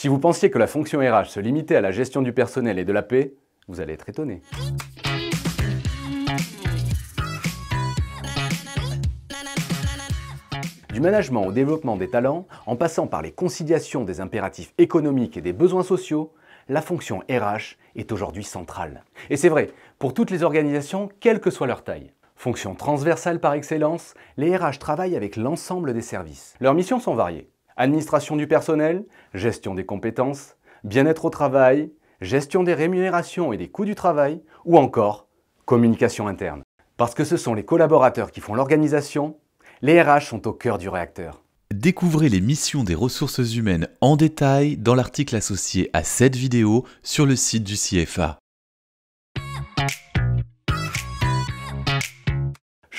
Si vous pensiez que la fonction RH se limitait à la gestion du personnel et de la paix, vous allez être étonné. Du management au développement des talents, en passant par les conciliations des impératifs économiques et des besoins sociaux, la fonction RH est aujourd'hui centrale. Et c'est vrai, pour toutes les organisations, quelle que soit leur taille. Fonction transversale par excellence, les RH travaillent avec l'ensemble des services. Leurs missions sont variées administration du personnel, gestion des compétences, bien-être au travail, gestion des rémunérations et des coûts du travail, ou encore communication interne. Parce que ce sont les collaborateurs qui font l'organisation, les RH sont au cœur du réacteur. Découvrez les missions des ressources humaines en détail dans l'article associé à cette vidéo sur le site du CFA.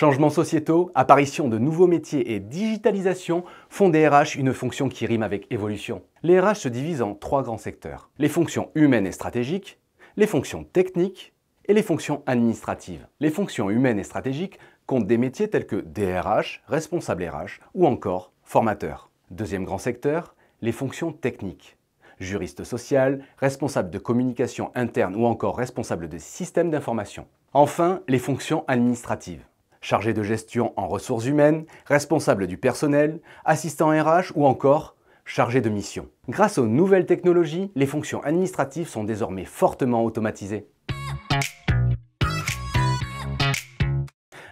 Changements sociétaux, apparition de nouveaux métiers et digitalisation font des RH une fonction qui rime avec évolution. Les RH se divisent en trois grands secteurs. Les fonctions humaines et stratégiques, les fonctions techniques et les fonctions administratives. Les fonctions humaines et stratégiques comptent des métiers tels que DRH, responsable RH ou encore formateur. Deuxième grand secteur, les fonctions techniques. Juriste social, responsable de communication interne ou encore responsable de systèmes d'information. Enfin, les fonctions administratives chargé de gestion en ressources humaines, responsable du personnel, assistant RH ou encore chargé de mission. Grâce aux nouvelles technologies, les fonctions administratives sont désormais fortement automatisées.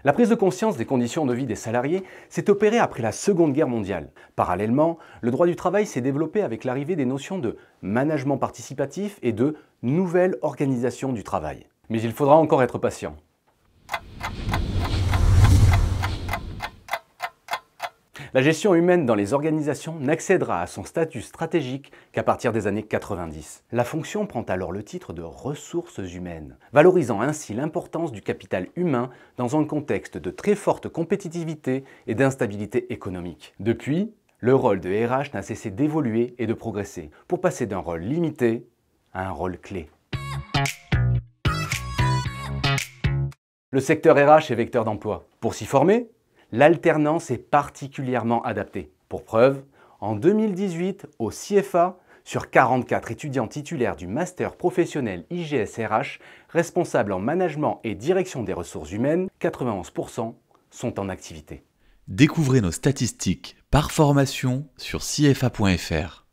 La prise de conscience des conditions de vie des salariés s'est opérée après la Seconde Guerre mondiale. Parallèlement, le droit du travail s'est développé avec l'arrivée des notions de management participatif et de nouvelle organisation du travail. Mais il faudra encore être patient. La gestion humaine dans les organisations n'accédera à son statut stratégique qu'à partir des années 90. La fonction prend alors le titre de ressources humaines, valorisant ainsi l'importance du capital humain dans un contexte de très forte compétitivité et d'instabilité économique. Depuis, le rôle de RH n'a cessé d'évoluer et de progresser, pour passer d'un rôle limité à un rôle clé. Le secteur RH est vecteur d'emploi. Pour s'y former, l'alternance est particulièrement adaptée. Pour preuve, en 2018, au CFA, sur 44 étudiants titulaires du master professionnel IGSRH, responsables en management et direction des ressources humaines, 91% sont en activité. Découvrez nos statistiques par formation sur cfa.fr.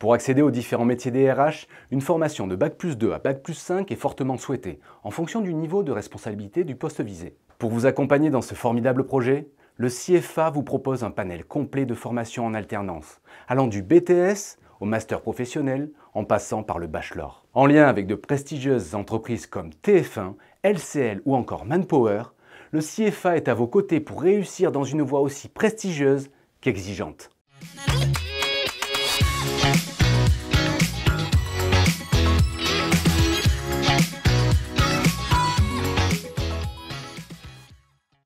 Pour accéder aux différents métiers des RH, une formation de Bac plus 2 à Bac plus 5 est fortement souhaitée, en fonction du niveau de responsabilité du poste visé. Pour vous accompagner dans ce formidable projet, le CFA vous propose un panel complet de formations en alternance, allant du BTS au master professionnel en passant par le bachelor. En lien avec de prestigieuses entreprises comme TF1, LCL ou encore Manpower, le CFA est à vos côtés pour réussir dans une voie aussi prestigieuse qu'exigeante.